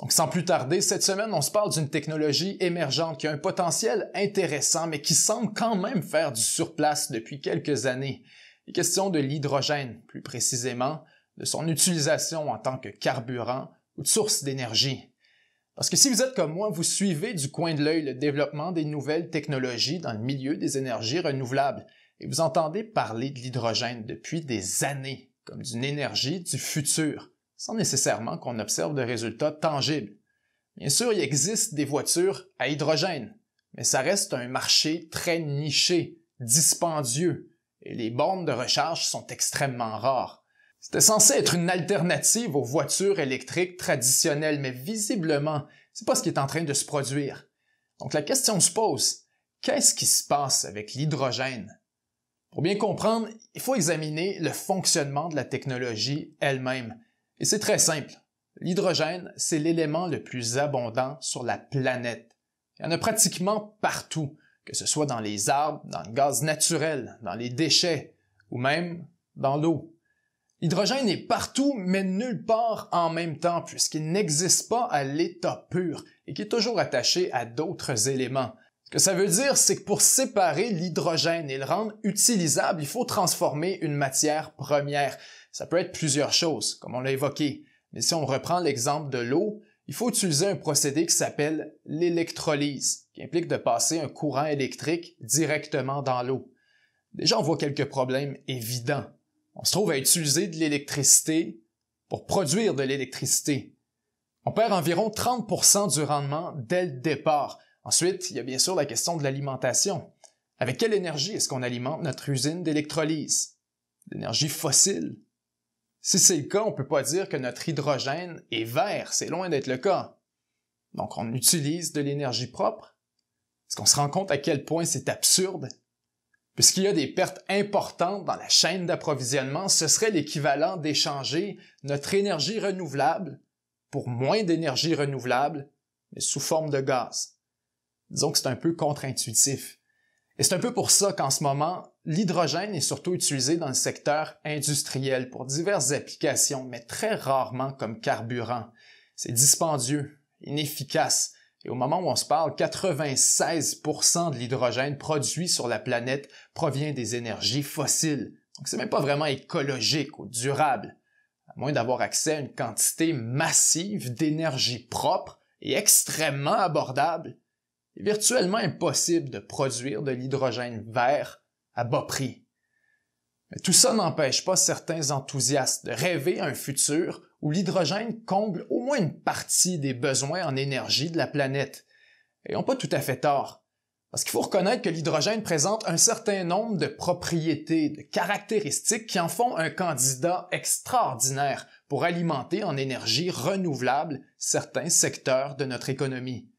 Donc sans plus tarder, cette semaine, on se parle d'une technologie émergente qui a un potentiel intéressant, mais qui semble quand même faire du surplace depuis quelques années. Les questions de l'hydrogène, plus précisément, de son utilisation en tant que carburant ou de source d'énergie. Parce que si vous êtes comme moi, vous suivez du coin de l'œil le développement des nouvelles technologies dans le milieu des énergies renouvelables, et vous entendez parler de l'hydrogène depuis des années, comme d'une énergie du futur sans nécessairement qu'on observe de résultats tangibles. Bien sûr, il existe des voitures à hydrogène, mais ça reste un marché très niché, dispendieux, et les bornes de recharge sont extrêmement rares. C'était censé être une alternative aux voitures électriques traditionnelles, mais visiblement, c'est pas ce qui est en train de se produire. Donc la question se pose, qu'est-ce qui se passe avec l'hydrogène? Pour bien comprendre, il faut examiner le fonctionnement de la technologie elle-même et c'est très simple. L'hydrogène, c'est l'élément le plus abondant sur la planète. Il y en a pratiquement partout, que ce soit dans les arbres, dans le gaz naturel, dans les déchets ou même dans l'eau. L'hydrogène est partout, mais nulle part en même temps, puisqu'il n'existe pas à l'état pur et qui est toujours attaché à d'autres éléments. Ce que ça veut dire, c'est que pour séparer l'hydrogène et le rendre utilisable, il faut transformer une matière première. Ça peut être plusieurs choses, comme on l'a évoqué, mais si on reprend l'exemple de l'eau, il faut utiliser un procédé qui s'appelle l'électrolyse, qui implique de passer un courant électrique directement dans l'eau. Déjà, on voit quelques problèmes évidents. On se trouve à utiliser de l'électricité pour produire de l'électricité. On perd environ 30% du rendement dès le départ. Ensuite, il y a bien sûr la question de l'alimentation. Avec quelle énergie est-ce qu'on alimente notre usine d'électrolyse? L'énergie fossile. Si c'est le cas, on ne peut pas dire que notre hydrogène est vert, c'est loin d'être le cas. Donc on utilise de l'énergie propre. Est-ce qu'on se rend compte à quel point c'est absurde? Puisqu'il y a des pertes importantes dans la chaîne d'approvisionnement, ce serait l'équivalent d'échanger notre énergie renouvelable pour moins d'énergie renouvelable, mais sous forme de gaz. Disons que c'est un peu contre-intuitif. Et c'est un peu pour ça qu'en ce moment, L'hydrogène est surtout utilisé dans le secteur industriel pour diverses applications, mais très rarement comme carburant. C'est dispendieux, inefficace, et au moment où on se parle, 96% de l'hydrogène produit sur la planète provient des énergies fossiles. Donc c'est même pas vraiment écologique ou durable. À moins d'avoir accès à une quantité massive d'énergie propre et extrêmement abordable, il est virtuellement impossible de produire de l'hydrogène vert à bas prix. Mais tout ça n'empêche pas certains enthousiastes de rêver un futur où l'hydrogène comble au moins une partie des besoins en énergie de la planète. Et on pas tout à fait tort. Parce qu'il faut reconnaître que l'hydrogène présente un certain nombre de propriétés, de caractéristiques qui en font un candidat extraordinaire pour alimenter en énergie renouvelable certains secteurs de notre économie.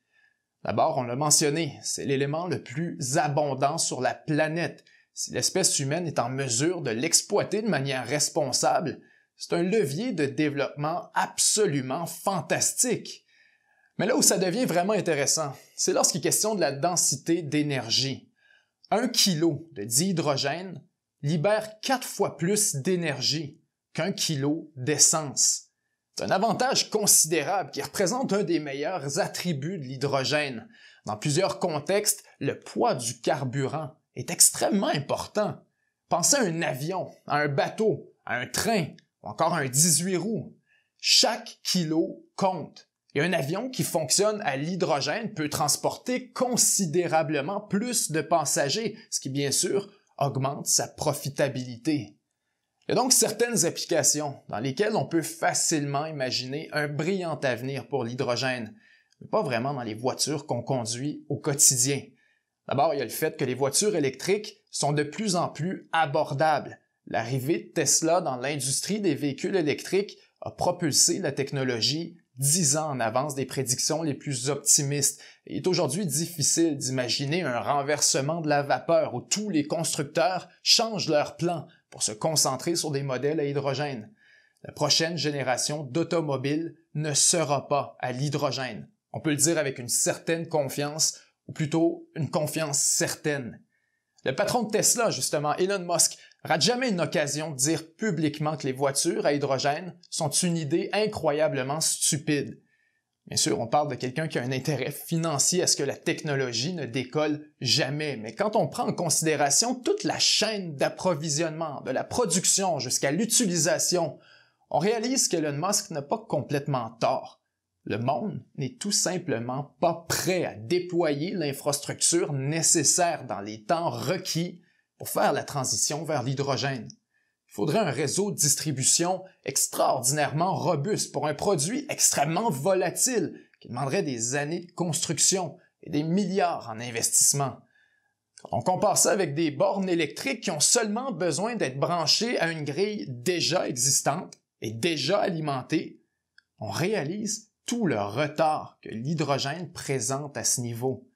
D'abord, on l'a mentionné, c'est l'élément le plus abondant sur la planète si l'espèce humaine est en mesure de l'exploiter de manière responsable, c'est un levier de développement absolument fantastique. Mais là où ça devient vraiment intéressant, c'est lorsqu'il est question de la densité d'énergie. Un kilo de dihydrogène libère quatre fois plus d'énergie qu'un kilo d'essence. C'est un avantage considérable qui représente un des meilleurs attributs de l'hydrogène. Dans plusieurs contextes, le poids du carburant est extrêmement important. Pensez à un avion, à un bateau, à un train ou encore à un 18 roues. Chaque kilo compte. Et un avion qui fonctionne à l'hydrogène peut transporter considérablement plus de passagers, ce qui bien sûr augmente sa profitabilité. Il y a donc certaines applications dans lesquelles on peut facilement imaginer un brillant avenir pour l'hydrogène, mais pas vraiment dans les voitures qu'on conduit au quotidien. D'abord, il y a le fait que les voitures électriques sont de plus en plus abordables. L'arrivée de Tesla dans l'industrie des véhicules électriques a propulsé la technologie dix ans en avance des prédictions les plus optimistes. Il est aujourd'hui difficile d'imaginer un renversement de la vapeur où tous les constructeurs changent leur plan pour se concentrer sur des modèles à hydrogène. La prochaine génération d'automobiles ne sera pas à l'hydrogène. On peut le dire avec une certaine confiance, ou plutôt une confiance certaine. Le patron de Tesla, justement, Elon Musk, rate jamais une occasion de dire publiquement que les voitures à hydrogène sont une idée incroyablement stupide. Bien sûr, on parle de quelqu'un qui a un intérêt financier à ce que la technologie ne décolle jamais, mais quand on prend en considération toute la chaîne d'approvisionnement, de la production jusqu'à l'utilisation, on réalise qu'Elon Musk n'a pas complètement tort. Le monde n'est tout simplement pas prêt à déployer l'infrastructure nécessaire dans les temps requis pour faire la transition vers l'hydrogène. Il faudrait un réseau de distribution extraordinairement robuste pour un produit extrêmement volatile qui demanderait des années de construction et des milliards en investissement. On compare ça avec des bornes électriques qui ont seulement besoin d'être branchées à une grille déjà existante et déjà alimentée. On réalise le retard que l'hydrogène présente à ce niveau.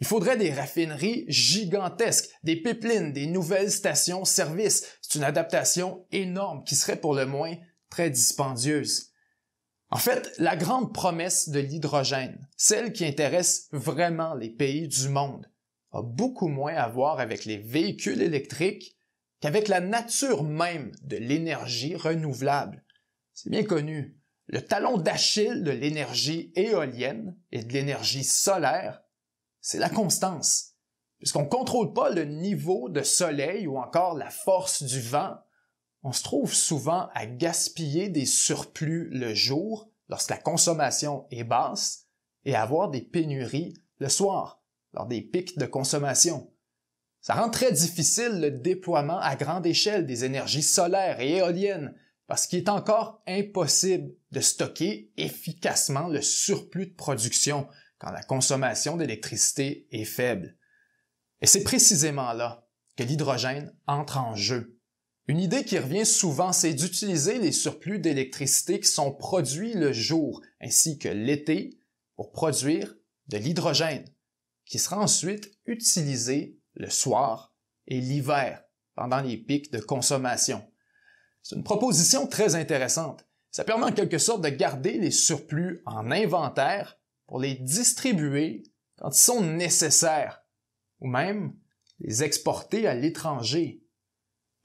Il faudrait des raffineries gigantesques, des pipelines, des nouvelles stations-service. C'est une adaptation énorme qui serait pour le moins très dispendieuse. En fait, la grande promesse de l'hydrogène, celle qui intéresse vraiment les pays du monde, a beaucoup moins à voir avec les véhicules électriques qu'avec la nature même de l'énergie renouvelable. C'est bien connu. Le talon d'Achille de l'énergie éolienne et de l'énergie solaire, c'est la constance. Puisqu'on ne contrôle pas le niveau de soleil ou encore la force du vent, on se trouve souvent à gaspiller des surplus le jour lorsque la consommation est basse et à avoir des pénuries le soir lors des pics de consommation. Ça rend très difficile le déploiement à grande échelle des énergies solaires et éoliennes parce qu'il est encore impossible de stocker efficacement le surplus de production quand la consommation d'électricité est faible. Et c'est précisément là que l'hydrogène entre en jeu. Une idée qui revient souvent, c'est d'utiliser les surplus d'électricité qui sont produits le jour ainsi que l'été pour produire de l'hydrogène, qui sera ensuite utilisé le soir et l'hiver pendant les pics de consommation. C'est une proposition très intéressante ça permet en quelque sorte de garder les surplus en inventaire pour les distribuer quand ils sont nécessaires, ou même les exporter à l'étranger.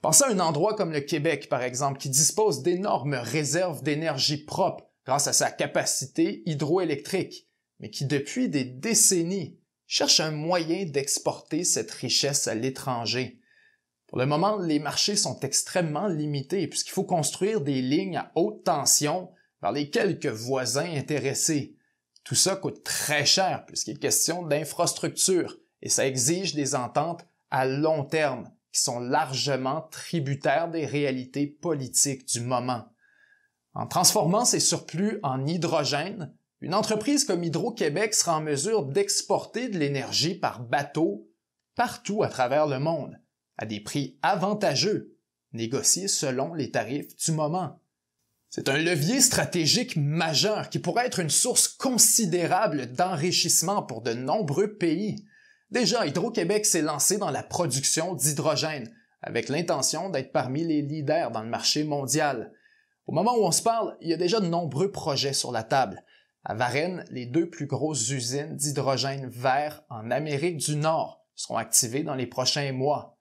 Pensez à un endroit comme le Québec, par exemple, qui dispose d'énormes réserves d'énergie propre grâce à sa capacité hydroélectrique, mais qui depuis des décennies cherche un moyen d'exporter cette richesse à l'étranger. Pour le moment, les marchés sont extrêmement limités puisqu'il faut construire des lignes à haute tension vers les quelques voisins intéressés. Tout ça coûte très cher puisqu'il est question d'infrastructures et ça exige des ententes à long terme qui sont largement tributaires des réalités politiques du moment. En transformant ces surplus en hydrogène, une entreprise comme Hydro-Québec sera en mesure d'exporter de l'énergie par bateau partout à travers le monde à des prix avantageux, négociés selon les tarifs du moment. C'est un levier stratégique majeur qui pourrait être une source considérable d'enrichissement pour de nombreux pays. Déjà, Hydro-Québec s'est lancé dans la production d'hydrogène, avec l'intention d'être parmi les leaders dans le marché mondial. Au moment où on se parle, il y a déjà de nombreux projets sur la table. À Varennes, les deux plus grosses usines d'hydrogène vert en Amérique du Nord seront activées dans les prochains mois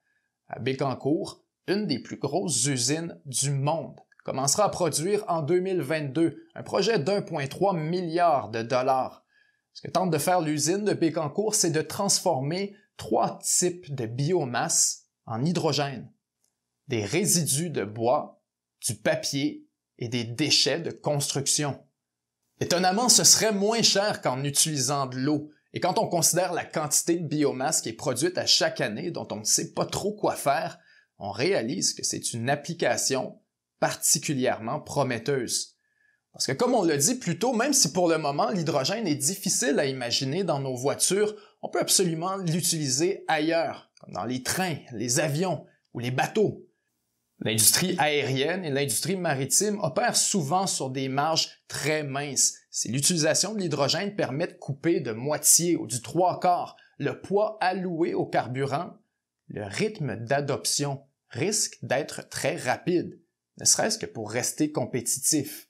à Bécancour, une des plus grosses usines du monde, commencera à produire en 2022 un projet d'1,3 milliard de dollars. Ce que tente de faire l'usine de Bécancour, c'est de transformer trois types de biomasse en hydrogène. Des résidus de bois, du papier et des déchets de construction. Étonnamment, ce serait moins cher qu'en utilisant de l'eau, et quand on considère la quantité de biomasse qui est produite à chaque année, dont on ne sait pas trop quoi faire, on réalise que c'est une application particulièrement prometteuse. Parce que comme on l'a dit plus tôt, même si pour le moment l'hydrogène est difficile à imaginer dans nos voitures, on peut absolument l'utiliser ailleurs, comme dans les trains, les avions ou les bateaux. L'industrie aérienne et l'industrie maritime opèrent souvent sur des marges très minces, si l'utilisation de l'hydrogène permet de couper de moitié ou du trois quarts le poids alloué au carburant, le rythme d'adoption risque d'être très rapide, ne serait-ce que pour rester compétitif.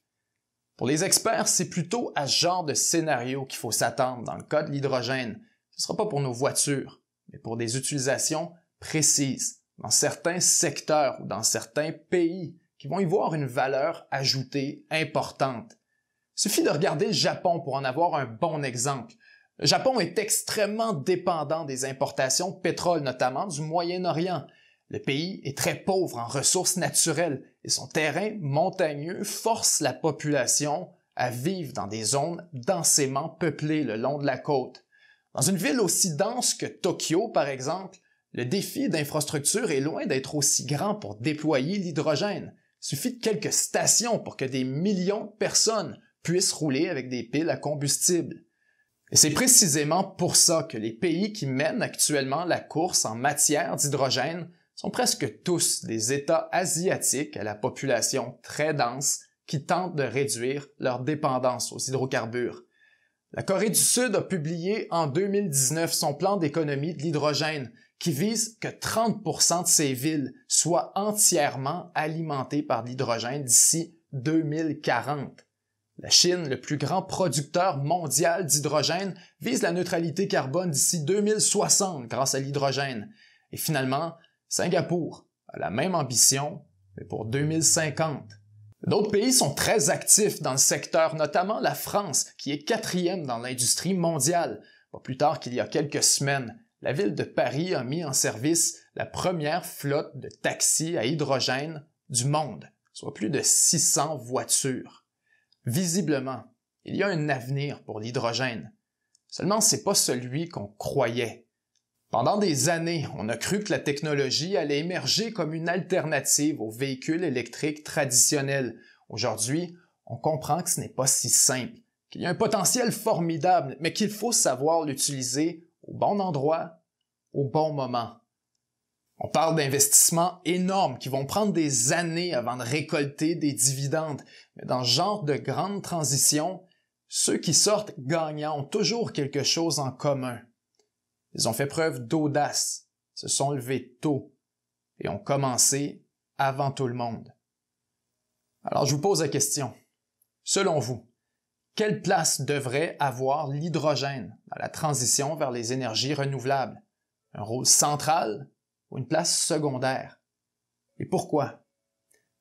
Pour les experts, c'est plutôt à ce genre de scénario qu'il faut s'attendre dans le cas de l'hydrogène. Ce ne sera pas pour nos voitures, mais pour des utilisations précises, dans certains secteurs ou dans certains pays qui vont y voir une valeur ajoutée importante. Suffit de regarder le Japon pour en avoir un bon exemple. Le Japon est extrêmement dépendant des importations de pétrole, notamment du Moyen-Orient. Le pays est très pauvre en ressources naturelles et son terrain montagneux force la population à vivre dans des zones densément peuplées le long de la côte. Dans une ville aussi dense que Tokyo, par exemple, le défi d'infrastructure est loin d'être aussi grand pour déployer l'hydrogène. Il suffit de quelques stations pour que des millions de personnes puissent rouler avec des piles à combustible. Et c'est précisément pour ça que les pays qui mènent actuellement la course en matière d'hydrogène sont presque tous des États asiatiques à la population très dense qui tentent de réduire leur dépendance aux hydrocarbures. La Corée du Sud a publié en 2019 son plan d'économie de l'hydrogène qui vise que 30% de ses villes soient entièrement alimentées par l'hydrogène d'ici 2040. La Chine, le plus grand producteur mondial d'hydrogène, vise la neutralité carbone d'ici 2060 grâce à l'hydrogène. Et finalement, Singapour a la même ambition, mais pour 2050. D'autres pays sont très actifs dans le secteur, notamment la France, qui est quatrième dans l'industrie mondiale. Pas plus tard qu'il y a quelques semaines, la ville de Paris a mis en service la première flotte de taxis à hydrogène du monde, soit plus de 600 voitures. Visiblement, il y a un avenir pour l'hydrogène. Seulement, c'est pas celui qu'on croyait. Pendant des années, on a cru que la technologie allait émerger comme une alternative aux véhicules électriques traditionnels. Aujourd'hui, on comprend que ce n'est pas si simple, qu'il y a un potentiel formidable, mais qu'il faut savoir l'utiliser au bon endroit, au bon moment. On parle d'investissements énormes qui vont prendre des années avant de récolter des dividendes. Mais dans ce genre de grande transition, ceux qui sortent gagnants ont toujours quelque chose en commun. Ils ont fait preuve d'audace, se sont levés tôt et ont commencé avant tout le monde. Alors je vous pose la question. Selon vous, quelle place devrait avoir l'hydrogène dans la transition vers les énergies renouvelables? Un rôle central ou une place secondaire. Et pourquoi?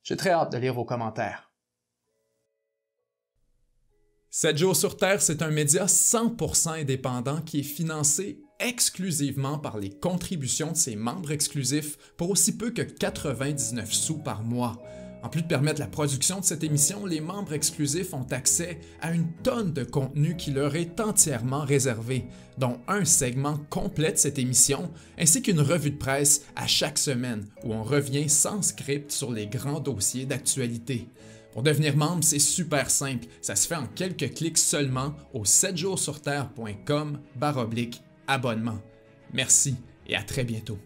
J'ai très hâte de lire vos commentaires. 7 jours sur Terre, c'est un média 100% indépendant qui est financé exclusivement par les contributions de ses membres exclusifs pour aussi peu que 99 sous par mois. En plus de permettre la production de cette émission, les membres exclusifs ont accès à une tonne de contenu qui leur est entièrement réservé, dont un segment complet cette émission, ainsi qu'une revue de presse à chaque semaine où on revient sans script sur les grands dossiers d'actualité. Pour devenir membre, c'est super simple, ça se fait en quelques clics seulement au 7jourssurterre.com baroblique abonnement. Merci et à très bientôt.